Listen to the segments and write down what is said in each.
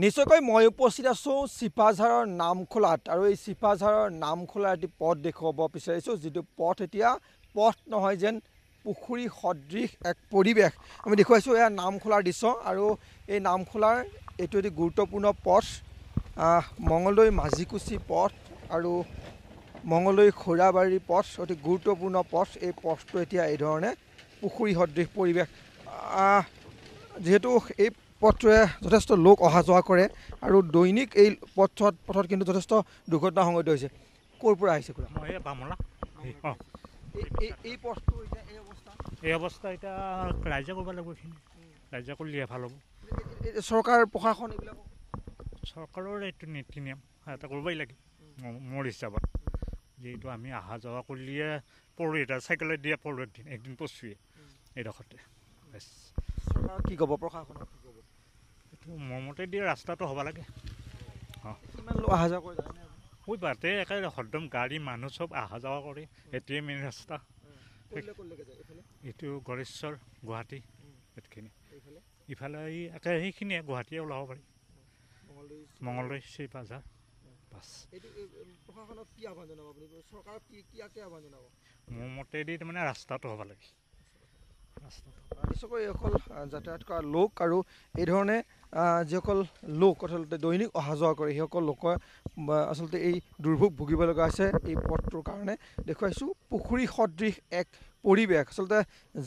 নিশ্চয়কৈ মই উপস্থিত আছোঁ চিপাঝাৰৰ নামখোলাত আৰু এই চিপাঝাৰৰ নামখোলাৰ এটি পথ দেখুৱাব বিচাৰিছোঁ যিটো পথ এতিয়া পথ নহয় যেন পুখুৰী সদৃশ এক পৰিৱেশ আমি দেখুৱাইছোঁ এয়া নামখোলাৰ দৃশ্য আৰু এই নামখোলাৰ এইটো এটি গুৰুত্বপূৰ্ণ পথ মঙলদৈ মাজিকুচি পথ আৰু মঙলদৈ খৈৰাবাৰী পথ অতি গুৰুত্বপূৰ্ণ পথ এই পথটো এতিয়া এইধৰণে পুখুৰী সদৃশ পৰিৱেশ যিহেতু এই পথটোৱে যথেষ্ট লোক অহা যোৱা কৰে আৰু দৈনিক এই পথত পথত কিন্তু যথেষ্ট দুৰ্ঘটনা সংঘটিত হৈছে ক'ৰ পৰা আহিছে এই পথটো এই অৱস্থা এই অৱস্থা এতিয়া ৰাইজে কৰিব লাগিব এইখিনি ৰাইজে কৰিলেহে ভাল হ'ব চৰকাৰ প্ৰশাসন এইবিলাক চৰকাৰৰ এইটো নীতি নিয়ম এটা কৰিবই লাগে মোৰ হিচাপত যিহেতু আমি অহা যোৱা কৰিলে পৰোঁ এতিয়া চাইকেলে দিয়ে পৰোঁ এদিন একদিন পচুৱে এইডোখৰতে বেছ কি ক'ব প্ৰশাসনক মৰমতে দি ৰাস্তাটো হ'ব লাগে অহা যোৱা কৰি ওই বাটে একেবাৰে হদম গাড়ী মানুহ চব অহা যোৱা কৰে এ মেইন ৰাস্তা এইটো গড়েশ্বৰ গুৱাহাটী ইফালে এই একে সেইখিনিয়ে গুৱাহাটীয়ে ওলাব পাৰি মঙলদৈ শ্ৰী বাজাৰ মোৰ মতেদি তাৰমানে ৰাস্তাটো হ'ব লাগে নিশ্চয়কৈ অকল যাতায়াত কৰা লোক আৰু এইধৰণে যিসকল লোক আচলতে দৈনিক অহা যোৱা কৰে সেইসকল লোকৰ আচলতে এই দুৰ্ভোগ ভুগিব লগা হৈছে এই পথটোৰ কাৰণে দেখুৱাইছোঁ পুখুৰী সদৃশ এক পৰিৱেশ আচলতে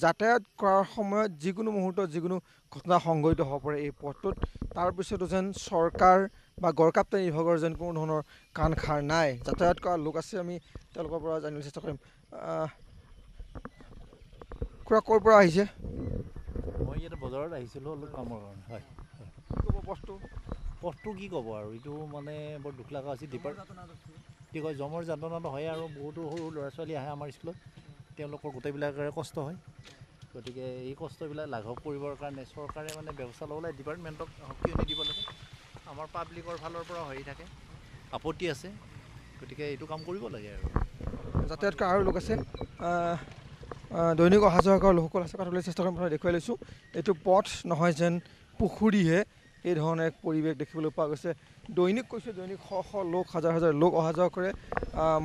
যাতায়াত কৰাৰ সময়ত যিকোনো মুহূৰ্তত যিকোনো ঘটনা সংঘটিত হ'ব পাৰে এই পথটোত তাৰপিছতো যেন চৰকাৰ বা গড়কাপ্তান বিভাগৰ যেন কোনো ধৰণৰ কাণ খাৰ নাই যাতায়াত কৰা লোক আছে আমি তেওঁলোকৰ পৰা জানিবলৈ চেষ্টা কৰিম খুৰা ক'ৰ পৰা আহিছে মই ইয়াতে বজাৰত আহিছিলোঁ অলপ কামৰ কাৰণে হয় ক'ব পথটো পথটো কি ক'ব আৰু এইটো মানে বৰ দুখ লগা হৈছে ডিপাৰ্ট কি কয় জমৰ যাতনাটো হয় আৰু বহুতো সৰু ল'ৰা ছোৱালী আহে আমাৰ স্কুলত তেওঁলোকৰ গোটেইবিলাকৰে কষ্ট হয় গতিকে এই কষ্টবিলাক লাঘৱ কৰিবৰ কাৰণে চৰকাৰে মানে ব্যৱস্থা ল'বলৈ ডিপাৰ্টমেণ্টক সক্ৰিয় নিদিব লাগে আমাৰ পাব্লিকৰ ফালৰ পৰা হৈ থাকে আপত্তি আছে গতিকে এইটো কাম কৰিব লাগে আৰু যাতায়াত আৰু লোক আছে দৈনিক অহা যোৱা কৰা লোকসকল আছে কথা চেষ্টা কৰিম দেখুৱাই লৈছোঁ এইটো পথ নহয় যেন পুখুৰীহে এই ধৰণে এক পৰিৱেশ দেখিবলৈ পোৱা গৈছে দৈনিক কৈছে দৈনিক শ শ লোক হাজাৰ হাজাৰ লোক অহা যোৱা কৰে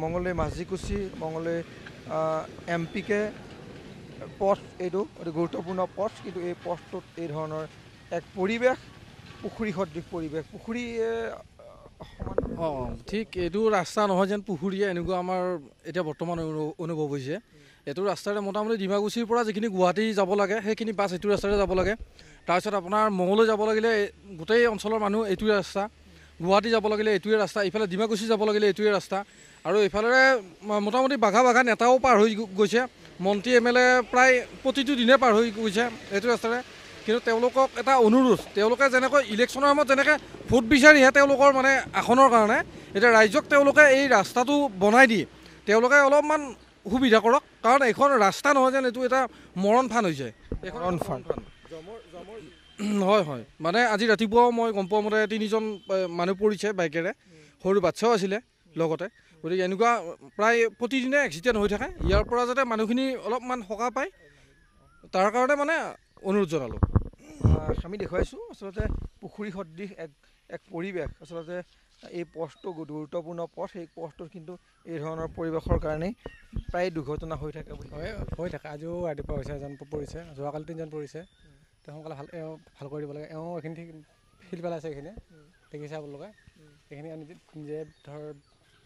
মংগলদৈ মাজিকুছি মংগলদৈ এম পি কে পথ এইটো অতি গুৰুত্বপূৰ্ণ পথ কিন্তু এই পথটোত এই ধৰণৰ এক পৰিৱেশ পুখুৰী সদৃশ পৰিৱেশ পুখুৰীয়ে অঁ ঠিক এইটো ৰাস্তা নহয় যেন পুখুৰীয়ে এনেকুৱা আমাৰ এতিয়া বৰ্তমান অনুভৱ হৈছে এইটো ৰাস্তাৰে মোটামুটি ডিমাকুচিৰ পৰা যিখিনি গুৱাহাটী যাব লাগে সেইখিনি বাছ এইটো ৰাস্তাৰে যাব লাগে তাৰপিছত আপোনাৰ মঙলৈ যাব লাগিলে গোটেই অঞ্চলৰ মানুহ এইটোৱে ৰাস্তা গুৱাহাটী যাব লাগিলে এইটোৱে ৰাস্তা ইফালে ডিমাকুচি যাব লাগিলে এইটোৱে ৰাস্তা আৰু এইফালেৰে মোটামুটি বাঘা বাঘা নেতাও পাৰ হৈ গৈছে মন্ত্ৰী এম এল এ প্ৰায় প্ৰতিটো দিনে পাৰ হৈ গৈছে এইটো ৰাস্তাৰে কিন্তু তেওঁলোকক এটা অনুৰোধ তেওঁলোকে যেনেকৈ ইলেকশ্যনৰ সময়ত যেনেকৈ ভোট বিচাৰিহে তেওঁলোকৰ মানে আসনৰ কাৰণে এতিয়া ৰাইজক তেওঁলোকে এই ৰাস্তাটো বনাই দি তেওঁলোকে অলপমান সুবিধা কৰক কাৰণ এইখন ৰাস্তা নহয় যেন এইটো এটা মৰণ ফান হৈ হয় হয় মানে আজি ৰাতিপুৱাও মই গম পোৱা মতে তিনিজন মানুহ পৰিছে বাইকেৰে সৰু বাচ্ছাও আছিলে লগতে গতিকে এনেকুৱা প্ৰায় প্ৰতিদিনে এক্সিডেণ্ট হৈ থাকে ইয়াৰ পৰা যাতে মানুহখিনি অলপমান সকাহ পায় তাৰ কাৰণে মানে অনুৰোধ জনালোঁ আমি দেখুৱাইছোঁ আচলতে পুখুৰী সদৃশ এক এক পৰিৱেশ আচলতে এই পথটো গুৰুত্বপূৰ্ণ পথ সেই পথটোত কিন্তু এই ধৰণৰ পৰিৱেশৰ কাৰণেই প্ৰায় দুৰ্ঘটনা হৈ থাকে বুলি হয় হৈ থাকে আজিও ৰাতিপুৱা হৈছে এজন পৰিছে যোৱাকালি তিনিজন পৰিছে তেওঁ সোনকালে ভাল এওঁ ভাল কৰি দিব লাগে এওঁ এইখিনি ঠিক ফিল পেলাইছে এইখিনি দেখিছে আপোনালোকে এইখিনি নিজে ধৰ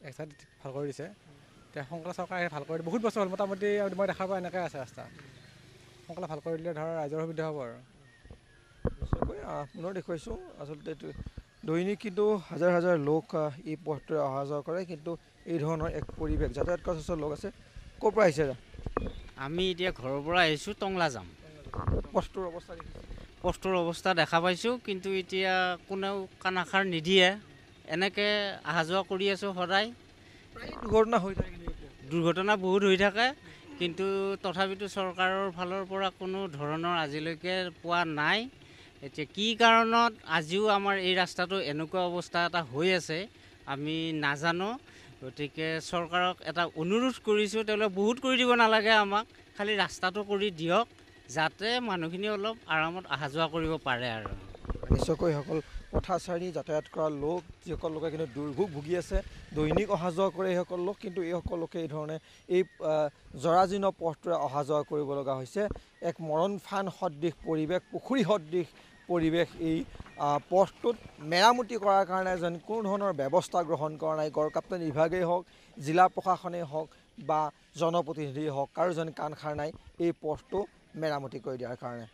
এক চাইড ভাল কৰি দিছে এতিয়া সোনকালে চৰকাৰে ভাল কৰি বহুত বছৰ হ'ল মোটামুটি মই দেখাৰ পৰা এনেকৈ আছে ৰাস্তা সোনকালে ভাল কৰি দিলে ধৰ ৰাইজৰ সুবিধা হ'ব আৰু পুনৰ দেখুৱাইছোঁ আচলতে এইটো দৈনিক কিন্তু হাজাৰ হাজাৰ লোক এই পথটোৱে অহা যোৱা কৰে কিন্তু এই ধৰণৰ এক পৰিৱেশ যাতায়াত কৰা চাচৰ লোক আছে ক'ৰ পৰা আহিছে আমি এতিয়া ঘৰৰ পৰা আহিছোঁ টংলা যাম পথটোৰ অৱস্থা পথটোৰ অৱস্থা দেখা পাইছোঁ কিন্তু এতিয়া কোনেও কানাখাৰ নিদিয়ে এনেকৈ অহা যোৱা কৰি আছোঁ সদায় দুৰ্ঘটনা হৈ থাকে দুৰ্ঘটনা বহুত হৈ থাকে কিন্তু তথাপিতো চৰকাৰৰ ফালৰ পৰা কোনো ধৰণৰ আজিলৈকে পোৱা নাই এতিয়া কি কাৰণত আজিও আমাৰ এই ৰাস্তাটো এনেকুৱা অৱস্থা এটা হৈ আছে আমি নাজানো গতিকে চৰকাৰক এটা অনুৰোধ কৰিছোঁ তেওঁলোকে বহুত কৰি দিব নালাগে আমাক খালি ৰাস্তাটো কৰি দিয়ক যাতে মানুহখিনি অলপ আৰামত অহা যোৱা কৰিব পাৰে আৰু নিশ্চয়কৈ সকলো পথাচাৰী যাতায়াত কৰা লোক যিসকল লোকে কিন্তু দুৰ্ভোগ ভুগি আছে দৈনিক অহা যোৱা কৰে এইসকল লোক কিন্তু এইসকল লোকে ধৰণে এই জৰাজীৰ্ণ পথটোৱে অহা যোৱা কৰিব লগা হৈছে এক মৰণ ফান সদৃশ পৰিৱেশ পুখুৰী সদৃশ পৰিৱেশ এই পথটোত মেৰামতি কৰাৰ কাৰণে যেন কোনো ধৰণৰ ব্যৱস্থা গ্ৰহণ কৰা নাই গড়কাপ্তান বিভাগেই হওক জিলা প্ৰশাসনেই হওক বা জনপ্ৰতিনিধিয়েই হওক কাৰো যেন কাণ নাই এই পথটো মেৰামতি কৰি দিয়াৰ কাৰণে